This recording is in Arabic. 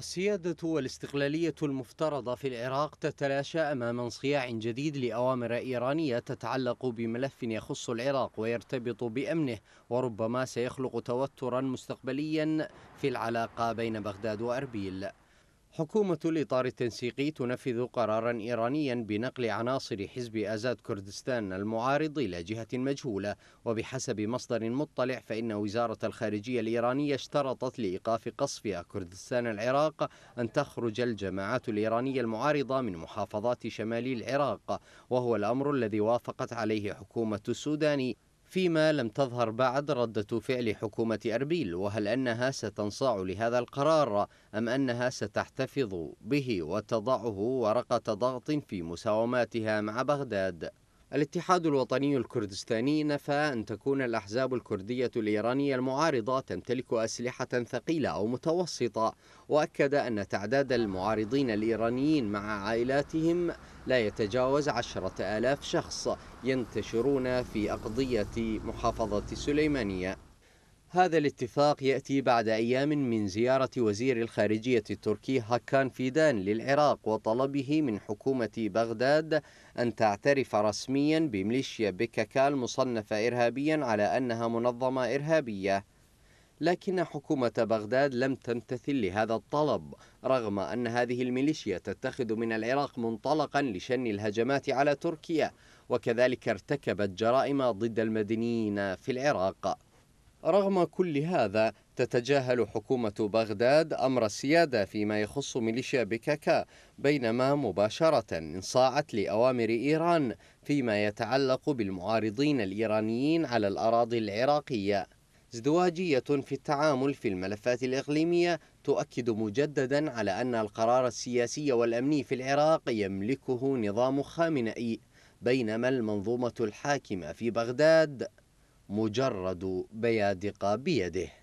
السيادة والاستقلالية المفترضة في العراق تتلاشى أمام انصياع جديد لأوامر إيرانية تتعلق بملف يخص العراق ويرتبط بأمنه وربما سيخلق توترا مستقبليا في العلاقة بين بغداد وأربيل حكومة الإطار التنسيقي تنفذ قرارا إيرانيا بنقل عناصر حزب آزاد كردستان المعارض إلى جهة مجهولة وبحسب مصدر مطلع فإن وزارة الخارجية الإيرانية اشترطت لإيقاف قصفها كردستان العراق أن تخرج الجماعات الإيرانية المعارضة من محافظات شمال العراق وهو الأمر الذي وافقت عليه حكومة السودان فيما لم تظهر بعد ردة فعل حكومة أربيل وهل أنها ستنصاع لهذا القرار أم أنها ستحتفظ به وتضعه ورقة ضغط في مساوماتها مع بغداد الاتحاد الوطني الكردستاني نفى أن تكون الأحزاب الكردية الإيرانية المعارضة تمتلك أسلحة ثقيلة أو متوسطة وأكد أن تعداد المعارضين الإيرانيين مع عائلاتهم لا يتجاوز عشرة آلاف شخص ينتشرون في أقضية محافظة سليمانية هذا الاتفاق يأتي بعد أيام من زيارة وزير الخارجية التركي هاكان فيدان للعراق وطلبه من حكومة بغداد أن تعترف رسميا بميليشيا بككا المصنفة إرهابيا على أنها منظمة إرهابية لكن حكومة بغداد لم تمتثل لهذا الطلب رغم أن هذه الميليشيا تتخذ من العراق منطلقا لشن الهجمات على تركيا وكذلك ارتكبت جرائم ضد المدنيين في العراق رغم كل هذا تتجاهل حكومة بغداد أمر السيادة فيما يخص ميليشيا بكاكا بينما مباشرة انصاعت لأوامر إيران فيما يتعلق بالمعارضين الإيرانيين على الأراضي العراقية ازدواجية في التعامل في الملفات الإقليمية تؤكد مجددا على أن القرار السياسي والأمني في العراق يملكه نظام خامنئي بينما المنظومة الحاكمة في بغداد مجرد بيادق بيده